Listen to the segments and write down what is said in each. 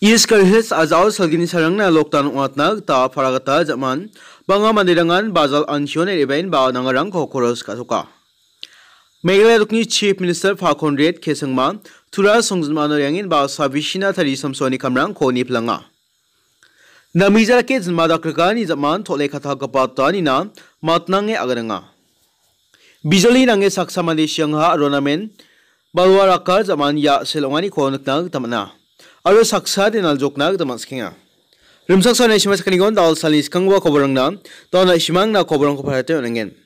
Yes karhes azau salgini sarang na loktan uatnag ta faragata jaman banga mandirangan bazal ansion eribain ba nangarang kokoros kasuka. Meghalaya rukni Chief Minister Phakon Red kesangma tura songjmano yangin ba savishina tari samsoni kamrang koni planga. Namizara ke jnmada krikani jaman thole katha kapata ni na matnange agaranga. Bijoli nange saksa malaysiang ha ronamen balwa rakar jaman ya selongani konaknag tamna. aro saksa din aljokna gda maskinga rimsak sa neshima sakanigon dal salni sikangwa koborang na don na shimang na koborang ko parate onengen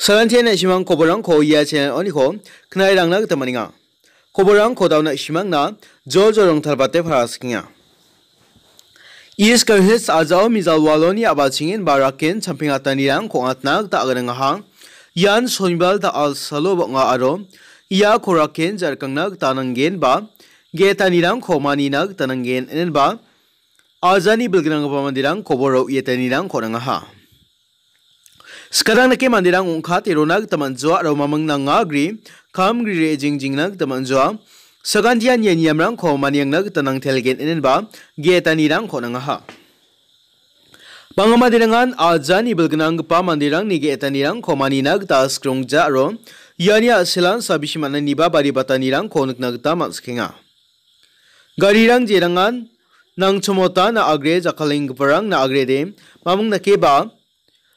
salantia na shimang koborang ko ya chen oni ko knai rang na gda maninga koborang ko daw na shimang na jo jo rong tharbate phara sikinga Yes karhes azao mizal waloni abachingin barakin champingatani rang ko atnak ta agarang ha yan sonibal ta al salo ba nga aro iya koraken jarkangnak tanangen ba nag getanirang khomaninak tanangen enenba azani bilgrang pamandirang koborau yetanirang ha sekarang nake mandirang ungkha teronak tamanjwa romamang nangagri gri re jing jingnak tamanjwa sagandian yeniamrang khomaniangnak tanang telgen Pangama getanirang konangaha Pangamadirang ajani bilgnang pa mandirang nige etanirang komaninak tas ja ro yani asilan sabishimananiba bari batanirang ta matskinga gari rang Garirang jerangan nang chomota na agre jakaling parang na agre de mamung na keba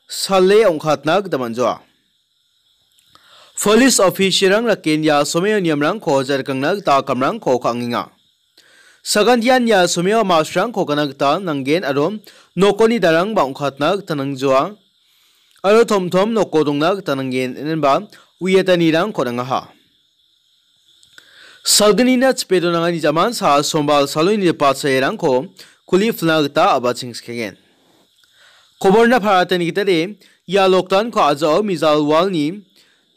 sale ongkhatna gdamanjwa Police officer rang rakin ya someo niam rang ko jar kangna ta kamrang ko kanginga Sagandian ya someo mas rang ko kanak ta nanggen arom nokoni darang ba ongkhatna tanangjwa Aro thom thom noko dongna tanangen enba uyetani rang ko ha Saudanina chpedonangani jaman sa sombal saloini patsaerang ko kuli flagta abachings kegen. Koborna paratani gitare ya loktan ko azao mizal walni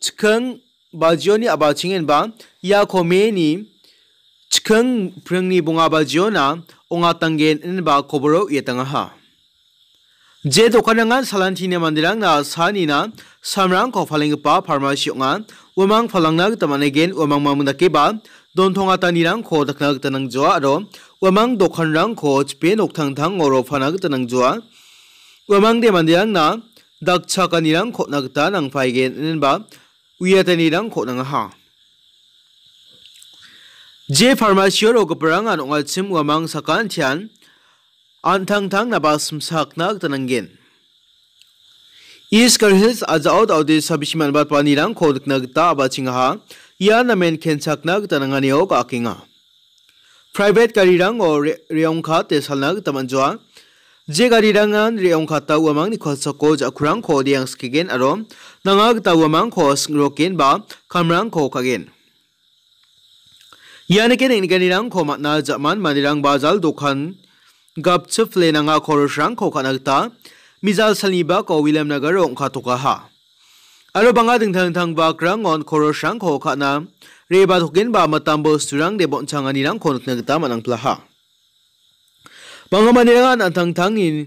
chkang bajioni abachingen ba ya komeni chkang prangni bunga bajiona onga tangen in ba koboro yetangaha. je dokan angan salantine mandirang na sanina samrang ko phalingpa pharmacy anga umang phalangna tamane gen umang mamuna ke ba donthonga tanirang ko dakna tanang jo aro umang dokan rang ko chpe nokthang thang oro phana tanang jo umang de mandirang na dakcha kanirang ko nagta nang phai gen ba uyatanirang ko nang ha je pharmacy ro ko prang anonga chim umang sakan thian an thang thang na ba sum sak nak tanangin is kar hils azaut au de sabishman bat pani rang khodik na ta ba chinga ha ya na men khen sak nak tanangani ok akinga private gari rang or reong kha te salnak tamanjwa je gari rang an reong kha ta wamang ni khol sako ja khurang kho diang skigen arom nangag ta wamang kho srokin ba kamrang kho kagen यानी के निगनी रंग खोमतना जमान मनिरंग बाजाल दुखन gặp gab chuf le nanga khorosang kho khanak ta mizal saliba ko william nagar ong kha toka ha aro banga ding thang thang ba krang on khorosang kho khana re ba thokin ba matambo surang de bon chang ani rang khon kna ta manang pla ha banga mani ran an thang thang ni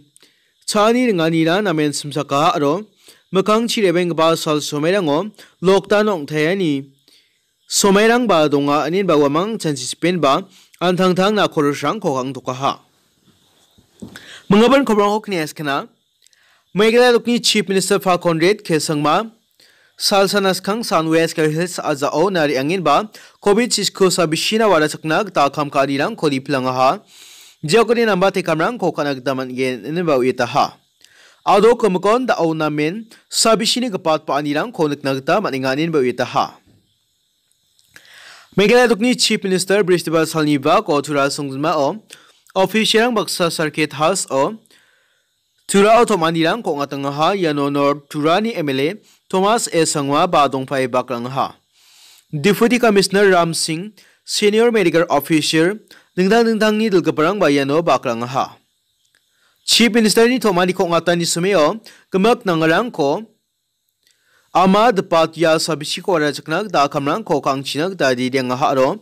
chani ngani ra namen simsaka aro makang chi rebeng ba sal somerang on loktan ong thayani somerang ba donga anin ba wamang chansi spen ba an thang thang na khorosang kho khang toka ha मंगबन खबर खेना मेघालय की chief minister फा Conrad K Sangma सालसानास खंग सान west हेल्स आजाओ नारी अंगिन बा Covid Cisco सबिशीना वारा सकना ता खाम कारी रंग खोली प्लंग हा जेकनी नंबर ते कमरंग को कनक दमन गे नेबा उयता हा आदो कमकोन द मेन सबिशीनी गपात पानी रंग खोनक नगता मनिंगानिन बा उयता हा मेघालय रुकनी चीफ मिनिस्टर ब्रिस्टिबा बा कोथुरा सुंगमा ओ Official baksa circuit house o Tura otomani otomanirang ko ngatang ha yanonor Turani MLA Thomas E. Sangwa badong pa baklang ha. Deputy Commissioner Ram Singh, Senior Medical Officer, ningdang ningdang ni dalgaparang bayano baklang ha. Chief Minister ni Thomani ko ngatani sumeo, gamak nangarang ko, Amad Patya Sabishiko Rajaknak da kamrang ko kangchinak da di ha ro,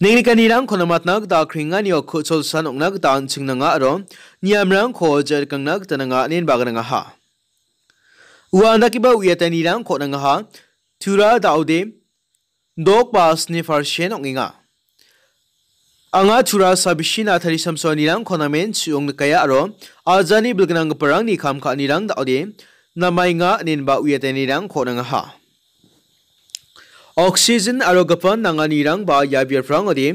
Ninglikanirang konamatnak da kringani okho cholsan oknak da ancingnanga aro niamrang ko jerkangnak tananga nin bagranga ha. Uandakiba uyatanirang konanga ha tura daude dok bas ni farshen okninga. Anga tura sabishin atari samsonirang konamen chiyongnkaya aro ajani bilgnangparang ni kamka nirang daude namainga nin ba uyatanirang konanga ha. oxygen arogapan nangani rang ba yabir frang odi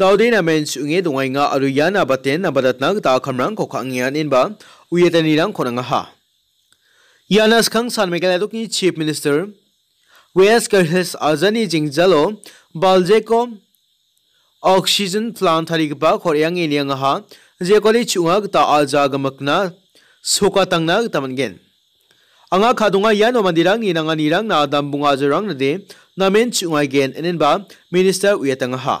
daudin amens unge dungainga aruyana baten nabadatnak ta khamrang ko khangian inba uyetani rang khonanga ha yanas khang san megala dokni chief minister wes karhes azani jingjalo baljeko oxygen plant harig ba khoryang elianga ha je koli chunga ta ajaga makna soka tangna tamangen anga khadunga yan omandirang ni nanga nirang na adam bunga jorang nade namen chungai gen enen ba minister uyatanga ha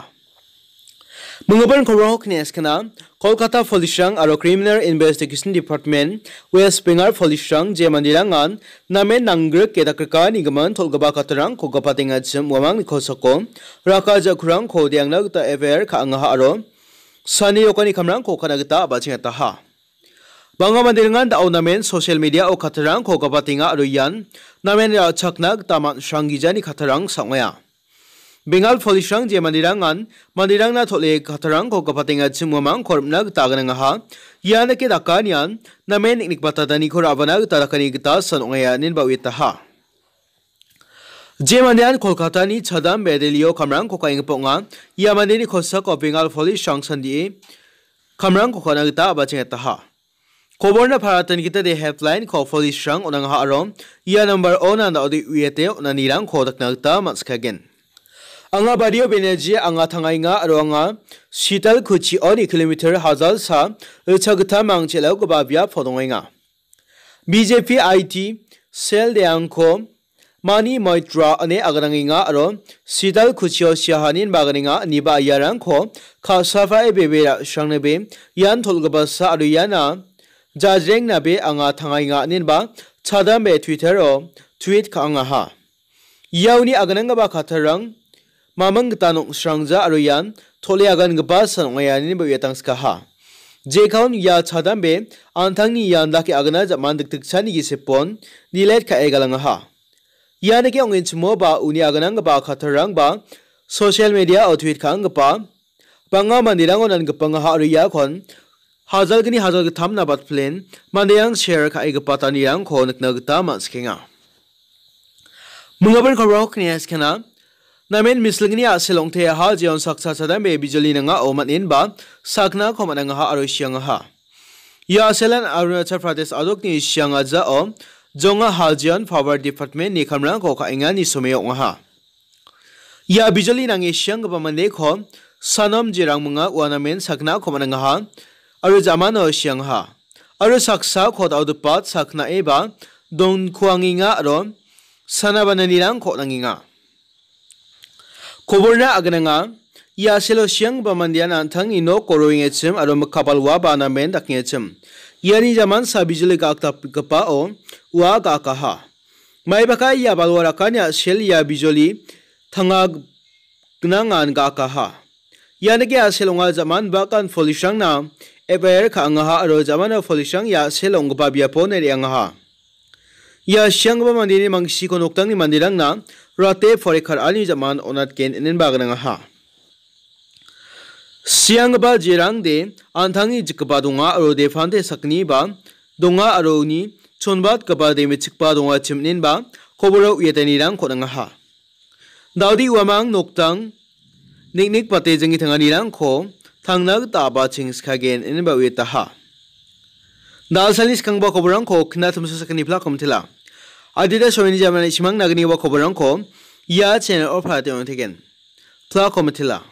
m u n g u b a n korok nes kena Kolkata f o l i s h a n g aro Criminal Investigation Department West Bengal f o l i s h a n g je mandirangan namen nangre keda kerka nigaman tolgaba katarang kogapa t i n g a c jam wamang nikosoko raka jakurang ko diangna gta ever ka angaha aro sani yokani kamrang ko kana gta abachinga taha Banga mandiringan da namen social media o katarang ko gabatinga aruyan namen ra chaknak taman shangijani katarang sangaya. Bengal polisang je mandirangan mandirang na thole katarang ko gabatinga chimwamang kormnak tagananga ha yana ke dakanian namen niknik batadani ko ravana tarakani gita sanongaya nin bawita ha. जे मान्यान कोलकाता नि छदाम बेदेलियो खमरांग को cawing पोंगा या माने नि खोसा को Bengal folly शंग संदी खमरांग को खनागता बचेता हा खबर नरातन कितादे हेपलाइन ख फल उना यहाँ नम्बर अन अन अन निरङ मागेन आङा बादियो बेनर्जी आङा थाङ्ग अङा सीटल खुसिअ नि किलोमिटर हजल साथ माछेउ गभा फडाइङ विजेपी आइटी सेल डेयङ माइट्र अनि अगना खुसिओ सियाह अनि बाङ खो खाफा बेबे स्रङ नयाान थोलगभ अन জেবে অg থ ব সদবে tাo kহব hazal gini hazal gitam na bat plan maneyang share ka ig patani yang ko nak na gita mas kinga mungabar kharo kne as kana namen mislingni a selong the ha jeon saksa sada me bijoli nanga oman in ba sakna khomananga ha aro siang ha ya selan arunachal pradesh adok ni siang aja o jonga haljian power department ni khamra ko ka inga ni sume ong ha ya bijoli nangi siang ba mane kho sanam jirang munga wanamen sakna khomananga ha 아르 자마노 시앙하 아르 삭사 콧 아우드팟 삭나 에바 돈 쿠앙잉아 아론 사나바나니랑 콧앙잉아 코볼나 아그나가 야실로 시앙 바만디안 안탕 이노 코로잉에침 아로 카발와 바나멘 닥녜침 यानी जमान साबिजले का कपा ओ वा का कहा माई बका या बालवारा का shell या बिजोली थंगा गनांगान का कहा यानी कि आसेलोंगा जमान बाकान फोलिशंग ना eber ka anga ha ro jamana folishang ya selong ba bia pon eri anga ha ya shang ba mandini mangsi ko noktang ni mandirang na rate forekhar ani jaman onat ken enen bagna ha siang ba jirang de anthangi jikba dunga ro de phante sakni ba dunga aro ni chonbat kaba de mi chikpa dunga chimnin ba khoboro yetani rang ko nga ha daudi wamang noktang nik pate thanga ni rang ko hangnag ta ba chings khagen in ba wita ha dalsani skang ba koborang ko khna thum sa sakani pla kom thila adida shoini jamani simang nagni ba koborang ko ya channel of hate on thegen pla kom thila